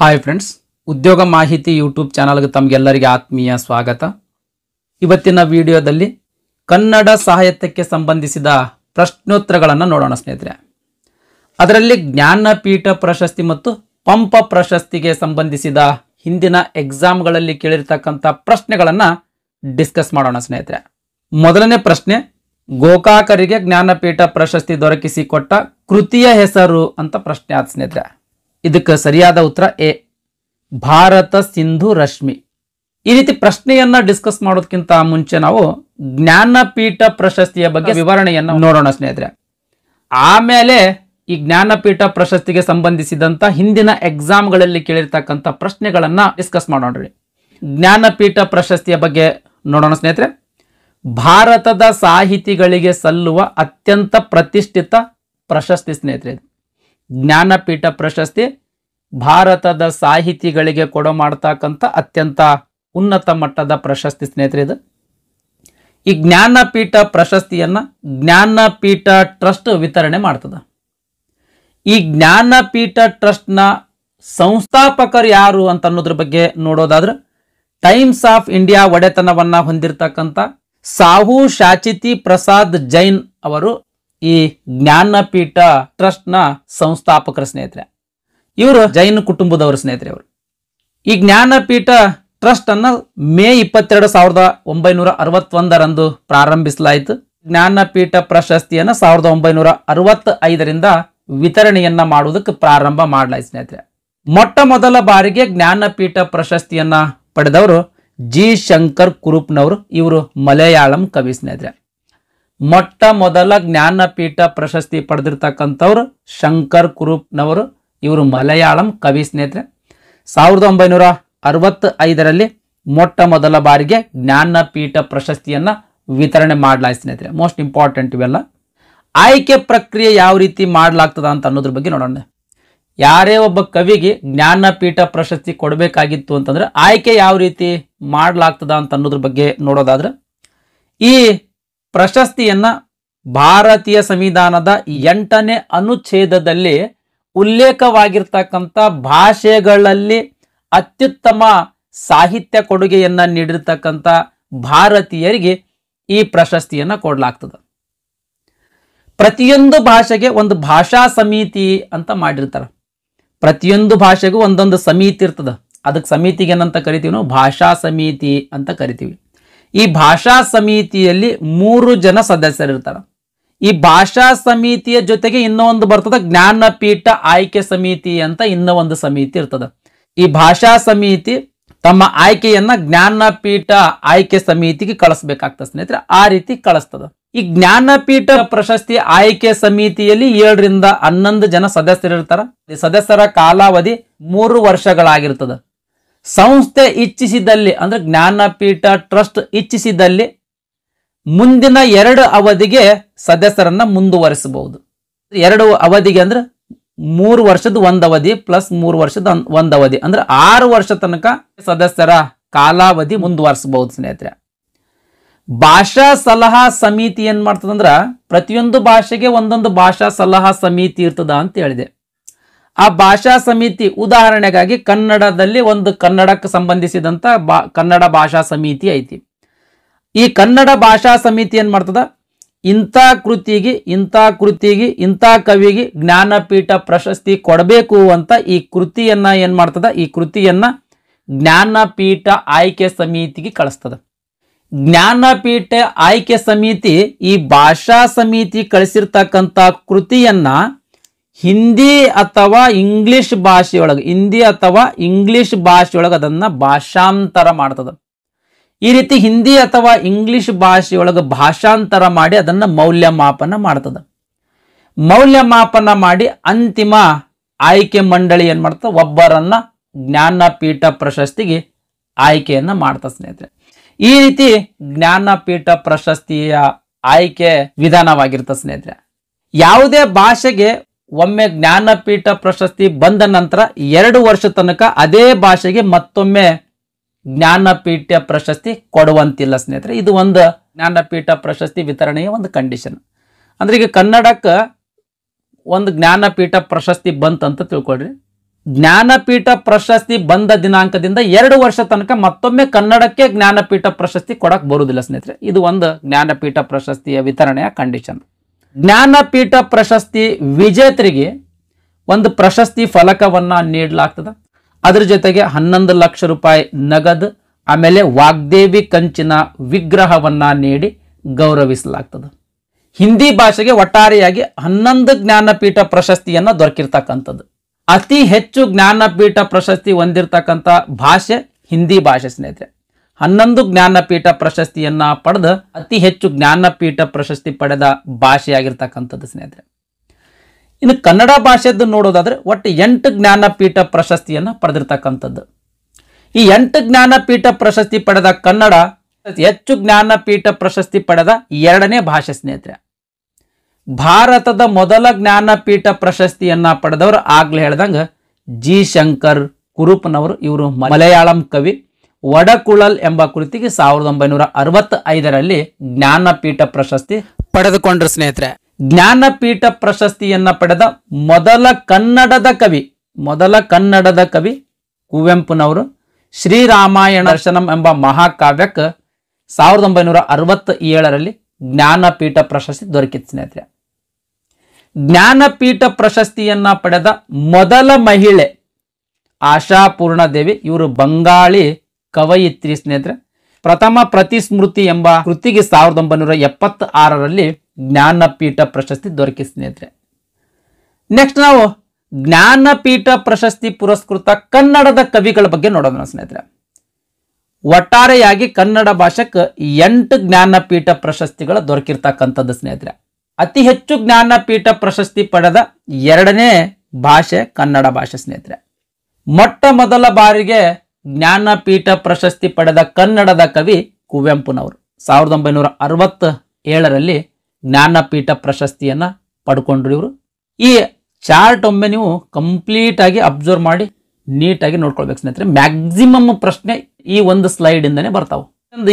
hi friends ಉದ್ಯೋಗ ಮಾಹಿತಿ YouTube ಚಾನಲ್ಗೆ ತಮಗೆಲ್ಲರಿಗೆ ಆತ್ಮೀಯ ಸ್ವಾಗತ ಇವತ್ತಿನ ವಿಡಿಯೋದಲ್ಲಿ ಕನ್ನಡ ಸಾಹಿತ್ಯಕ್ಕೆ ಸಂಬಂಧಿಸಿದ ಪ್ರಶ್ನೋತ್ತರಗಳನ್ನು ನೋಡೋಣ ಸ್ನೇಹಿತರೆ ಅದರಲ್ಲಿ ಜ್ಞಾನಪೀಠ ಪ್ರಶಸ್ತಿ ಮತ್ತು ಪಂಪ ಪ್ರಶಸ್ತಿಗೆ ಸಂಬಂಧಿಸಿದ ಹಿಂದಿನ ಎಕ್ಸಾಮ್ಗಳಲ್ಲಿ ಕೇಳಿರ್ತಕ್ಕಂಥ ಪ್ರಶ್ನೆಗಳನ್ನು ಡಿಸ್ಕಸ್ ಮಾಡೋಣ ಸ್ನೇಹಿತರೆ ಮೊದಲನೇ ಪ್ರಶ್ನೆ ಗೋಕಾಕರಿಗೆ ಜ್ಞಾನಪೀಠ ಪ್ರಶಸ್ತಿ ದೊರಕಿಸಿಕೊಟ್ಟ ಕೃತಿಯ ಹೆಸರು ಅಂತ ಪ್ರಶ್ನೆ ಆದ ಸ್ನೇಹಿತರೆ ಇದಕ್ಕೆ ಸರಿಯಾದ ಉತ್ತರ ಎ ಭಾರತ ಸಿಂಧು ರಶ್ಮಿ ಈ ರೀತಿ ಪ್ರಶ್ನೆಯನ್ನ ಡಿಸ್ಕಸ್ ಮಾಡೋದಕ್ಕಿಂತ ಮುಂಚೆ ನಾವು ಜ್ಞಾನಪೀಠ ಪ್ರಶಸ್ತಿಯ ಬಗ್ಗೆ ವಿವರಣೆಯನ್ನು ನೋಡೋಣ ಸ್ನೇಹಿತರೆ ಆಮೇಲೆ ಈ ಜ್ಞಾನಪೀಠ ಪ್ರಶಸ್ತಿಗೆ ಸಂಬಂಧಿಸಿದಂತ ಹಿಂದಿನ ಎಕ್ಸಾಮ್ಗಳಲ್ಲಿ ಕೇಳಿರ್ತಕ್ಕಂಥ ಪ್ರಶ್ನೆಗಳನ್ನ ಡಿಸ್ಕಸ್ ಮಾಡೋಣ ಜ್ಞಾನಪೀಠ ಪ್ರಶಸ್ತಿಯ ಬಗ್ಗೆ ನೋಡೋಣ ಸ್ನೇಹಿತರೆ ಭಾರತದ ಸಾಹಿತಿಗಳಿಗೆ ಸಲ್ಲುವ ಅತ್ಯಂತ ಪ್ರತಿಷ್ಠಿತ ಪ್ರಶಸ್ತಿ ಸ್ನೇಹಿತರೆ ಜ್ಞಾನಪೀಠ ಪ್ರಶಸ್ತಿ ಭಾರತದ ಸಾಹಿತಿಗಳಿಗೆ ಕೊಡ ಮಾಡ್ತಕ್ಕಂಥ ಅತ್ಯಂತ ಉನ್ನತ ಮಟ್ಟದ ಪ್ರಶಸ್ತಿ ಸ್ನೇಹಿತರೆ ಇದು ಈ ಜ್ಞಾನಪೀಠ ಪ್ರಶಸ್ತಿಯನ್ನು ಜ್ಞಾನಪೀಠ ಟ್ರಸ್ಟ್ ವಿತರಣೆ ಮಾಡ್ತದೆ ಈ ಜ್ಞಾನಪೀಠ ಟ್ರಸ್ಟ್ನ ಸಂಸ್ಥಾಪಕರು ಯಾರು ಅಂತ ಅನ್ನೋದ್ರ ಬಗ್ಗೆ ನೋಡೋದಾದ್ರೆ ಟೈಮ್ಸ್ ಆಫ್ ಇಂಡಿಯಾ ಒಡೆತನವನ್ನು ಹೊಂದಿರತಕ್ಕಂಥ ಸಾಹು ಶಾಚಿತಿ ಪ್ರಸಾದ್ ಜೈನ್ ಅವರು ಈ ಜ್ಞಾನಪೀಠ ಟ್ರಸ್ಟ್ ನ ಸಂಸ್ಥಾಪಕರ ಸ್ನೇಹಿತರೆ ಇವರು ಜೈನ ಕುಟುಂಬದವರ ಸ್ನೇಹಿತರೆ ಅವರು ಈ ಜ್ಞಾನಪೀಠ ಟ್ರಸ್ಟ್ ಅನ್ನ ಮೇ ಇಪ್ಪತ್ತೆರಡು ಸಾವಿರದ ಒಂಬೈನೂರ ಅರವತ್ತೊಂದರಂದು ಪ್ರಾರಂಭಿಸಲಾಯಿತು ಜ್ಞಾನಪೀಠ ಪ್ರಶಸ್ತಿಯನ್ನು ಸಾವಿರದ ಒಂಬೈನೂರ ಅರವತ್ತ ಐದರಿಂದ ವಿತರಣೆಯನ್ನ ಮಾಡುವುದಕ್ಕೆ ಪ್ರಾರಂಭ ಮಾಡಲಾಯಿತು ಸ್ನೇಹಿತರೆ ಮೊಟ್ಟ ಮೊದಲ ಬಾರಿಗೆ ಜ್ಞಾನಪೀಠ ಪ್ರಶಸ್ತಿಯನ್ನ ಪಡೆದವರು ಜಿ ಶಂಕರ್ ಕುರುಪ್ನವರು ಇವರು ಮಲಯಾಳಂ ಕವಿ ಸ್ನೇಹಿತರೆ ಮೊಟ್ಟ ಮೊದಲ ಜ್ಞಾನಪೀಠ ಪ್ರಶಸ್ತಿ ಪಡೆದಿರ್ತಕ್ಕಂಥವ್ರು ಶಂಕರ್ ಕುರುಪ್ನವರು ಇವರು ಮಲಯಾಳಂ ಕವಿ ಸ್ನೇಹಿತರೆ ಸಾವಿರದ ಒಂಬೈನೂರ ಅರವತ್ತ ಐದರಲ್ಲಿ ಮೊಟ್ಟ ಮೊದಲ ಬಾರಿಗೆ ಜ್ಞಾನಪೀಠ ಪ್ರಶಸ್ತಿಯನ್ನು ವಿತರಣೆ ಮಾಡಲಾಯ್ತು ಸ್ನೇಹಿತರೆ ಮೋಸ್ಟ್ ಇಂಪಾರ್ಟೆಂಟ್ ಇವೆಲ್ಲ ಆಯ್ಕೆ ಪ್ರಕ್ರಿಯೆ ಯಾವ ರೀತಿ ಮಾಡಲಾಗ್ತದ ಅಂತ ಅನ್ನೋದ್ರ ಬಗ್ಗೆ ನೋಡೋಣ ಯಾರೇ ಒಬ್ಬ ಕವಿಗೆ ಜ್ಞಾನಪೀಠ ಪ್ರಶಸ್ತಿ ಕೊಡಬೇಕಾಗಿತ್ತು ಅಂತಂದ್ರೆ ಆಯ್ಕೆ ಯಾವ ರೀತಿ ಮಾಡಲಾಗ್ತದ ಅಂತ ಅನ್ನೋದ್ರ ಬಗ್ಗೆ ನೋಡೋದಾದ್ರೆ ಈ ಪ್ರಶಸ್ತಿಯನ್ನ ಭಾರತೀಯ ಸಂವಿಧಾನದ ಎಂಟನೇ ಅನುಚ್ಛೇದದಲ್ಲಿ ಉಲ್ಲೇಖವಾಗಿರ್ತಕ್ಕಂಥ ಭಾಷೆಗಳಲ್ಲಿ ಅತ್ಯುತ್ತಮ ಸಾಹಿತ್ಯ ಕೊಡುಗೆಯನ್ನ ನೀಡಿರ್ತಕ್ಕಂಥ ಭಾರತೀಯರಿಗೆ ಈ ಪ್ರಶಸ್ತಿಯನ್ನು ಕೊಡಲಾಗ್ತದೆ ಪ್ರತಿಯೊಂದು ಭಾಷೆಗೆ ಒಂದು ಭಾಷಾ ಸಮಿತಿ ಅಂತ ಮಾಡಿರ್ತಾರೆ ಪ್ರತಿಯೊಂದು ಭಾಷೆಗೂ ಒಂದೊಂದು ಸಮಿತಿ ಇರ್ತದೆ ಅದಕ್ಕೆ ಸಮಿತಿಗೆ ಏನಂತ ಕರಿತೀವಿ ನಾವು ಭಾಷಾ ಸಮಿತಿ ಅಂತ ಕರಿತೀವಿ ಈ ಭಾಷಾ ಸಮಿತಿಯಲ್ಲಿ ಮೂರು ಜನ ಸದಸ್ಯರಿರ್ತಾರೆ ಈ ಭಾಷಾ ಸಮಿತಿಯ ಜೊತೆಗೆ ಇನ್ನೂ ಒಂದು ಬರ್ತದ ಜ್ಞಾನಪೀಠ ಆಯ್ಕೆ ಸಮಿತಿ ಅಂತ ಇನ್ನೂ ಒಂದು ಸಮಿತಿ ಇರ್ತದ ಈ ಭಾಷಾ ಸಮಿತಿ ತಮ್ಮ ಆಯ್ಕೆಯನ್ನ ಜ್ಞಾನಪೀಠ ಆಯ್ಕೆ ಸಮಿತಿಗೆ ಕಳಿಸ್ಬೇಕಾಗ್ತದೆ ಸ್ನೇಹಿತರೆ ಆ ರೀತಿ ಕಳಿಸ್ತದ ಈ ಜ್ಞಾನಪೀಠ ಪ್ರಶಸ್ತಿ ಆಯ್ಕೆ ಸಮಿತಿಯಲ್ಲಿ ಏಳರಿಂದ ಹನ್ನೊಂದು ಜನ ಸದಸ್ಯರಿರ್ತಾರ ಸದಸ್ಯರ ಕಾಲಾವಧಿ ಮೂರು ವರ್ಷಗಳಾಗಿರ್ತದೆ ಸಂಸ್ಥೆ ಇಚ್ಛಿಸಿದಲ್ಲಿ ಅಂದ್ರೆ ಜ್ಞಾನಪೀಠ ಟ್ರಸ್ಟ್ ಇಚ್ಛಿಸಿದಲ್ಲಿ ಮುಂದಿನ ಎರಡು ಅವಧಿಗೆ ಸದಸ್ಯರನ್ನ ಮುಂದುವರಿಸಬಹುದು ಎರಡು ಅವಧಿಗೆ ಅಂದ್ರೆ ಮೂರು ವರ್ಷದ ಒಂದು ಅವಧಿ ಪ್ಲಸ್ ಮೂರು ವರ್ಷದ ಒಂದು ಅವಧಿ ಅಂದ್ರೆ ಆರು ವರ್ಷ ತನಕ ಸದಸ್ಯರ ಕಾಲಾವಧಿ ಮುಂದುವರಿಸಬಹುದು ಸ್ನೇಹಿತರೆ ಭಾಷಾ ಸಲಹಾ ಸಮಿತಿ ಏನ್ ಮಾಡ್ತದಂದ್ರ ಪ್ರತಿಯೊಂದು ಭಾಷೆಗೆ ಒಂದೊಂದು ಭಾಷಾ ಸಲಹಾ ಸಮಿತಿ ಇರ್ತದ ಅಂತ ಹೇಳಿದೆ ಆ ಭಾಷಾ ಸಮಿತಿ ಉದಾಹರಣೆಗಾಗಿ ಕನ್ನಡದಲ್ಲಿ ಒಂದು ಕನ್ನಡಕ್ಕೆ ಸಂಬಂಧಿಸಿದಂಥ ಬಾ ಕನ್ನಡ ಭಾಷಾ ಸಮಿತಿ ಐತಿ ಈ ಕನ್ನಡ ಭಾಷಾ ಸಮಿತಿ ಏನು ಮಾಡ್ತದ ಇಂಥ ಕೃತಿಗೆ ಇಂಥ ಕೃತಿಗೆ ಇಂಥ ಕವಿಗೆ ಜ್ಞಾನಪೀಠ ಪ್ರಶಸ್ತಿ ಕೊಡಬೇಕು ಅಂತ ಈ ಕೃತಿಯನ್ನ ಏನು ಮಾಡ್ತದ ಈ ಕೃತಿಯನ್ನ ಜ್ಞಾನಪೀಠ ಆಯ್ಕೆ ಸಮಿತಿಗೆ ಕಳಿಸ್ತದ ಜ್ಞಾನಪೀಠ ಆಯ್ಕೆ ಸಮಿತಿ ಈ ಭಾಷಾ ಸಮಿತಿ ಕಳಿಸಿರ್ತಕ್ಕಂಥ ಕೃತಿಯನ್ನ ಹಿಂದಿ ಅಥವಾ ಇಂಗ್ಲಿಷ್ ಭಾಷೆಯೊಳಗೆ ಹಿಂದಿ ಅಥವಾ ಇಂಗ್ಲಿಷ್ ಭಾಷೆಯೊಳಗೆ ಅದನ್ನು ಭಾಷಾಂತರ ಮಾಡ್ತದೆ ಈ ರೀತಿ ಹಿಂದಿ ಅಥವಾ ಇಂಗ್ಲಿಷ್ ಭಾಷೆಯೊಳಗೆ ಭಾಷಾಂತರ ಮಾಡಿ ಅದನ್ನು ಮೌಲ್ಯಮಾಪನ ಮಾಡ್ತದೆ ಮೌಲ್ಯಮಾಪನ ಮಾಡಿ ಅಂತಿಮ ಆಯ್ಕೆ ಮಂಡಳಿ ಏನು ಮಾಡ್ತದೆ ಒಬ್ಬರನ್ನ ಜ್ಞಾನಪೀಠ ಪ್ರಶಸ್ತಿಗೆ ಆಯ್ಕೆಯನ್ನು ಮಾಡ್ತದೆ ಸ್ನೇಹಿತರೆ ಈ ರೀತಿ ಜ್ಞಾನಪೀಠ ಪ್ರಶಸ್ತಿಯ ಆಯ್ಕೆ ವಿಧಾನವಾಗಿರ್ತದೆ ಸ್ನೇಹಿತರೆ ಯಾವುದೇ ಭಾಷೆಗೆ ಒಮ್ಮೆ ಜ್ಞಾನಪೀಠ ಪ್ರಶಸ್ತಿ ಬಂದ ನಂತರ ಎರಡು ವರ್ಷ ತನಕ ಅದೇ ಭಾಷೆಗೆ ಮತ್ತೊಮ್ಮೆ ಜ್ಞಾನಪೀಠ ಪ್ರಶಸ್ತಿ ಕೊಡುವಂತಿಲ್ಲ ಸ್ನೇಹಿತರೆ ಇದು ಒಂದು ಜ್ಞಾನಪೀಠ ಪ್ರಶಸ್ತಿ ವಿತರಣೆಯ ಒಂದು ಕಂಡೀಷನ್ ಅಂದ್ರೆ ಈಗ ಕನ್ನಡಕ್ಕೆ ಒಂದು ಜ್ಞಾನಪೀಠ ಪ್ರಶಸ್ತಿ ಬಂತಂತ ತಿಳ್ಕೊಳ್ರಿ ಜ್ಞಾನಪೀಠ ಪ್ರಶಸ್ತಿ ಬಂದ ದಿನಾಂಕದಿಂದ ಎರಡು ವರ್ಷ ತನಕ ಮತ್ತೊಮ್ಮೆ ಕನ್ನಡಕ್ಕೆ ಜ್ಞಾನಪೀಠ ಪ್ರಶಸ್ತಿ ಕೊಡಕ್ಕೆ ಬರುವುದಿಲ್ಲ ಸ್ನೇಹಿತರೆ ಇದು ಒಂದು ಜ್ಞಾನಪೀಠ ಪ್ರಶಸ್ತಿಯ ವಿತರಣೆಯ ಕಂಡೀಷನ್ ಜ್ಞಾನಪೀಠ ಪ್ರಶಸ್ತಿ ವಿಜೇತರಿಗೆ ಒಂದು ಪ್ರಶಸ್ತಿ ಫಲಕವನ್ನು ನೀಡಲಾಗ್ತದೆ ಅದ್ರ ಜೊತೆಗೆ ಹನ್ನೊಂದು ಲಕ್ಷ ರೂಪಾಯಿ ನಗದು ಆಮೇಲೆ ವಾಗ್ದೇವಿ ಕಂಚಿನ ವಿಗ್ರಹವನ್ನು ನೀಡಿ ಗೌರವಿಸಲಾಗ್ತದೆ ಹಿಂದಿ ಭಾಷೆಗೆ ಒಟ್ಟಾರೆಯಾಗಿ ಹನ್ನೊಂದು ಜ್ಞಾನಪೀಠ ಪ್ರಶಸ್ತಿಯನ್ನು ದೊರಕಿರ್ತಕ್ಕಂಥದ್ದು ಅತಿ ಹೆಚ್ಚು ಜ್ಞಾನಪೀಠ ಪ್ರಶಸ್ತಿ ಹೊಂದಿರತಕ್ಕಂಥ ಭಾಷೆ ಹಿಂದಿ ಭಾಷೆ ಸ್ನೇಹಿತರೆ ಹನ್ನೊಂದು ಜ್ಞಾನಪೀಠ ಪ್ರಶಸ್ತಿಯನ್ನ ಪಡೆದ ಅತಿ ಹೆಚ್ಚು ಜ್ಞಾನಪೀಠ ಪ್ರಶಸ್ತಿ ಪಡೆದ ಭಾಷೆಯಾಗಿರ್ತಕ್ಕಂಥದ್ದು ಸ್ನೇಹಿತರೆ ಇನ್ನು ಕನ್ನಡ ಭಾಷೆದ್ದು ನೋಡೋದಾದ್ರೆ ಒಟ್ಟು ಎಂಟು ಜ್ಞಾನಪೀಠ ಪ್ರಶಸ್ತಿಯನ್ನ ಪಡೆದಿರ್ತಕ್ಕಂಥದ್ದು ಈ ಎಂಟು ಜ್ಞಾನಪೀಠ ಪ್ರಶಸ್ತಿ ಪಡೆದ ಕನ್ನಡ ಹೆಚ್ಚು ಜ್ಞಾನಪೀಠ ಪ್ರಶಸ್ತಿ ಪಡೆದ ಎರಡನೇ ಭಾಷೆ ಸ್ನೇಹಿತರೆ ಭಾರತದ ಮೊದಲ ಜ್ಞಾನಪೀಠ ಪ್ರಶಸ್ತಿಯನ್ನ ಪಡೆದವರು ಆಗ್ಲೇ ಹೇಳ್ದಂಗೆ ಜಿ ಶಂಕರ್ ಕುರುಪನವರು ಇವರು ಮಲಯಾಳಂ ಕವಿ ಒಡಕುಳಲ್ ಎಂಬ ಕೃತಿಗೆ ಸಾವಿರದ ಒಂಬೈನೂರ ಅರವತ್ತ ಐದರಲ್ಲಿ ಜ್ಞಾನಪೀಠ ಪ್ರಶಸ್ತಿ ಪಡೆದುಕೊಂಡ್ರು ಸ್ನೇಹಿತರೆ ಜ್ಞಾನಪೀಠ ಪ್ರಶಸ್ತಿಯನ್ನ ಪಡೆದ ಮೊದಲ ಕನ್ನಡದ ಕವಿ ಮೊದಲ ಕನ್ನಡದ ಕವಿ ಕುವೆಂಪುನವರು ಶ್ರೀರಾಮಾಯಣ ದರ್ಶನಂ ಎಂಬ ಮಹಾಕಾವ್ಯಕ್ಕೆ ಸಾವಿರದ ಒಂಬೈನೂರ ಅರವತ್ತ ಏಳರಲ್ಲಿ ಜ್ಞಾನಪೀಠ ಪ್ರಶಸ್ತಿ ದೊರಕಿತ್ತು ಸ್ನೇಹಿತರೆ ಜ್ಞಾನಪೀಠ ಪ್ರಶಸ್ತಿಯನ್ನ ಪಡೆದ ಮೊದಲ ಮಹಿಳೆ ಆಶಾಪೂರ್ಣ ದೇವಿ ಇವರು ಬಂಗಾಳಿ ಕವಯಿತ್ರಿ ಸ್ನೇಹಿತರೆ ಪ್ರಥಮ ಪ್ರತಿಸ್ಮೃತಿ ಎಂಬ ಕೃತಿಗೆ ಸಾವಿರದ ಒಂಬೈನೂರ ಎಪ್ಪತ್ತ ಆರರಲ್ಲಿ ಜ್ಞಾನಪೀಠ ಪ್ರಶಸ್ತಿ ದೊರಕಿ ಸ್ನೇಹಿತರೆ ನೆಕ್ಸ್ಟ್ ನಾವು ಜ್ಞಾನಪೀಠ ಪ್ರಶಸ್ತಿ ಪುರಸ್ಕೃತ ಕನ್ನಡದ ಕವಿಗಳ ಬಗ್ಗೆ ನೋಡೋಣ ಸ್ನೇಹಿತರೆ ಒಟ್ಟಾರೆಯಾಗಿ ಕನ್ನಡ ಭಾಷೆಗೆ ಎಂಟು ಜ್ಞಾನಪೀಠ ಪ್ರಶಸ್ತಿಗಳು ದೊರಕಿರ್ತಕ್ಕಂಥದ್ದು ಸ್ನೇಹಿತರೆ ಅತಿ ಹೆಚ್ಚು ಜ್ಞಾನಪೀಠ ಪ್ರಶಸ್ತಿ ಪಡೆದ ಎರಡನೇ ಭಾಷೆ ಕನ್ನಡ ಭಾಷೆ ಸ್ನೇಹಿತರೆ ಮೊಟ್ಟ ಮೊದಲ ಬಾರಿಗೆ ಜ್ಞಾನಪೀಠ ಪ್ರಶಸ್ತಿ ಪಡೆದ ಕನ್ನಡದ ಕವಿ ಕುವೆಂಪುನವರು ಸಾವಿರದ ಒಂಬೈನೂರ ಅರವತ್ತ ಏಳರಲ್ಲಿ ಜ್ಞಾನಪೀಠ ಪ್ರಶಸ್ತಿಯನ್ನು ಪಡ್ಕೊಂಡ್ರು ಇವರು ಈ ಚಾರ್ಟ್ ಒಮ್ಮೆ ನೀವು ಕಂಪ್ಲೀಟ್ ಆಗಿ ಅಬ್ಸರ್ವ್ ಮಾಡಿ ನೀಟಾಗಿ ನೋಡ್ಕೊಳ್ಬೇಕು ಸ್ನೇಹಿತರೆ ಮ್ಯಾಕ್ಸಿಮಮ್ ಪ್ರಶ್ನೆ ಈ ಒಂದು ಸ್ಲೈಡಿಂದನೇ ಬರ್ತಾವೆ